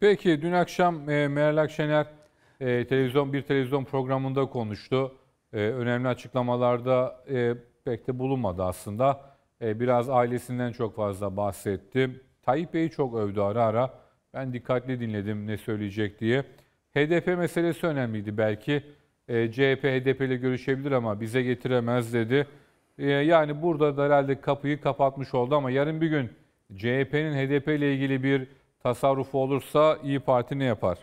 Peki dün akşam e, Meral Akşener e, televizyon bir televizyon programında konuştu. E, önemli açıklamalarda e, pek de bulunmadı aslında. E, biraz ailesinden çok fazla bahsetti. Tayyip Bey'i çok övdü ara ara. Ben dikkatli dinledim ne söyleyecek diye. HDP meselesi önemliydi belki. E, CHP HDP ile görüşebilir ama bize getiremez dedi. E, yani burada da herhalde kapıyı kapatmış oldu ama yarın bir gün CHP'nin HDP ile ilgili bir tasarrufu olursa İyi Parti ne yapar?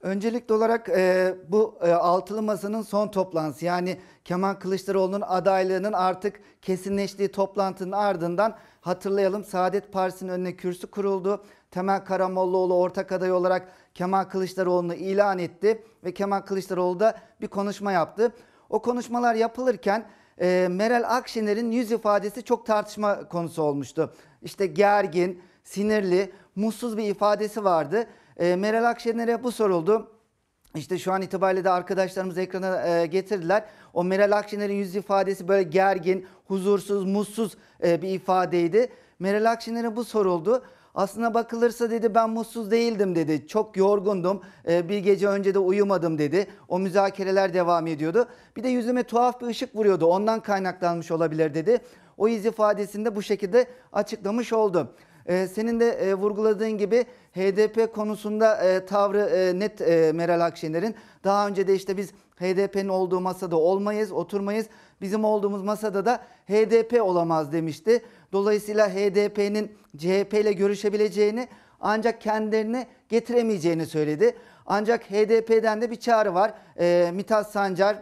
Öncelikli olarak e, bu e, altılı masanın son toplantısı yani Kemal Kılıçdaroğlu'nun adaylığının artık kesinleştiği toplantının ardından hatırlayalım Saadet Partisi'nin önüne kürsü kuruldu. Temel Karamollaoğlu ortak aday olarak Kemal Kılıçdaroğlu'nu ilan etti ve Kemal Kılıçdaroğlu da bir konuşma yaptı. O konuşmalar yapılırken e, Meral Akşener'in yüz ifadesi çok tartışma konusu olmuştu. İşte gergin, sinirli, mutsuz bir ifadesi vardı. E, Meral Akşener'e bu soruldu. İşte şu an itibariyle de arkadaşlarımız ekrana e, getirdiler. O Meral Akşener'in yüz ifadesi böyle gergin, huzursuz, mutsuz e, bir ifadeydi. Meral Akşener'e bu soruldu. Aslına bakılırsa dedi ben mutsuz değildim dedi. Çok yorgundum. Ee, bir gece önce de uyumadım dedi. O müzakereler devam ediyordu. Bir de yüzüme tuhaf bir ışık vuruyordu. Ondan kaynaklanmış olabilir dedi. O iz ifadesinde bu şekilde açıklamış oldu. Ee, senin de e, vurguladığın gibi HDP konusunda e, tavrı e, net e, Meral Akşener'in. Daha önce de işte biz HDP'nin olduğu masada olmayız, oturmayız. Bizim olduğumuz masada da HDP olamaz demişti. Dolayısıyla HDP'nin CHP ile görüşebileceğini ancak kendilerini getiremeyeceğini söyledi. Ancak HDP'den de bir çağrı var. E, Mithat Sancar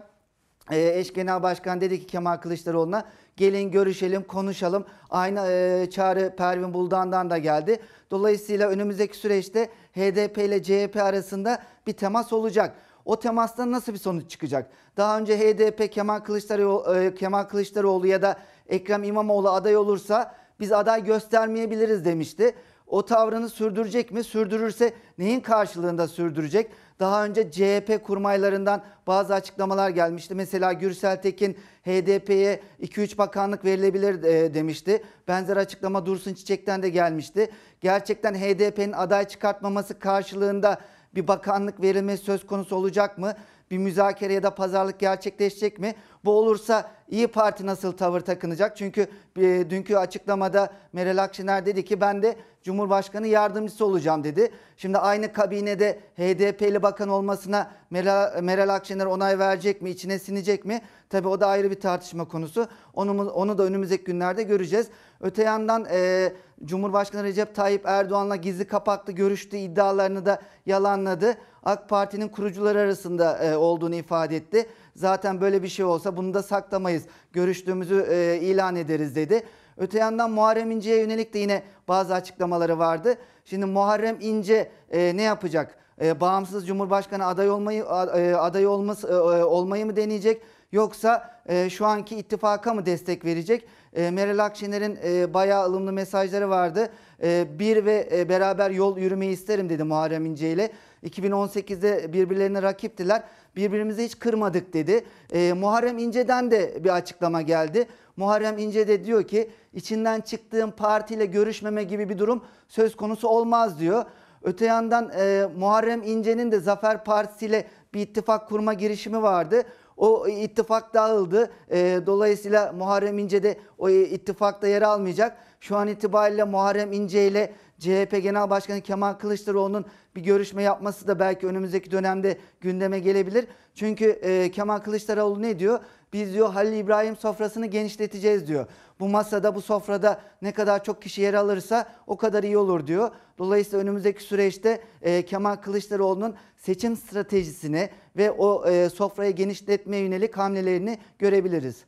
e, eş genel başkan dedi ki Kemal Kılıçdaroğlu'na gelin görüşelim konuşalım. Aynı e, çağrı Pervin Buldan'dan da geldi. Dolayısıyla önümüzdeki süreçte HDP ile CHP arasında bir temas olacak. O temastan nasıl bir sonuç çıkacak? Daha önce HDP Kemal Kılıçdaroğlu, e, Kemal Kılıçdaroğlu ya da Ekrem İmamoğlu aday olursa biz aday göstermeyebiliriz demişti. O tavrını sürdürecek mi? Sürdürürse neyin karşılığında sürdürecek? Daha önce CHP kurmaylarından bazı açıklamalar gelmişti. Mesela Gürsel Tekin HDP'ye 2-3 bakanlık verilebilir e, demişti. Benzer açıklama Dursun Çiçek'ten de gelmişti. Gerçekten HDP'nin aday çıkartmaması karşılığında bir bakanlık verilmesi söz konusu olacak mı? bir müzakere ya da pazarlık gerçekleşecek mi? Bu olursa İyi Parti nasıl tavır takınacak? Çünkü e, dünkü açıklamada Meral Akşener dedi ki ben de Cumhurbaşkanı yardımcısı olacağım dedi. Şimdi aynı kabinede HDP'li bakan olmasına Meral, Meral Akşener onay verecek mi, içine sinecek mi? Tabii o da ayrı bir tartışma konusu. Onu, onu da önümüzdeki günlerde göreceğiz. Öte yandan e, Cumhurbaşkanı Recep Tayyip Erdoğan'la gizli kapaklı görüştüğü iddialarını da yalanladı. AK Parti'nin kurucuları arasında e, olduğunu ifade etti. Zaten böyle bir şey olsa bunu da saklamayız. Görüştüğümüzü e, ilan ederiz dedi. Öte yandan Muharrem İnce'ye yönelik de yine bazı açıklamaları vardı. Şimdi Muharrem İnce e, ne yapacak? E, bağımsız Cumhurbaşkanı aday olmayı e, aday olması e, e, olmayı mı deneyecek? Yoksa e, şu anki ittifaka mı destek verecek? E, Meral Akşener'in e, bayağı ılımlı mesajları vardı. E, bir ve e, beraber yol yürümeyi isterim dedi Muharrem İnce ile. 2018'de birbirlerine rakiptiler. Birbirimizi hiç kırmadık dedi. E, Muharrem İnce'den de bir açıklama geldi. Muharrem İnce de diyor ki içinden çıktığım partiyle görüşmeme gibi bir durum söz konusu olmaz diyor. Öte yandan e, Muharrem İnce'nin de Zafer Partisi ile bir ittifak kurma girişimi vardı. O ittifak dağıldı. E, dolayısıyla Muharrem İnce de o ittifakta yer almayacak. Şu an itibariyle Muharrem İnce ile CHP Genel Başkanı Kemal Kılıçdaroğlu'nun bir görüşme yapması da belki önümüzdeki dönemde gündeme gelebilir. Çünkü e, Kemal Kılıçdaroğlu ne diyor? Biz diyor Halil İbrahim sofrasını genişleteceğiz diyor. Bu masada bu sofrada ne kadar çok kişi yer alırsa o kadar iyi olur diyor. Dolayısıyla önümüzdeki süreçte e, Kemal Kılıçdaroğlu'nun seçim stratejisini ve o e, sofrayı genişletmeye yönelik hamlelerini görebiliriz.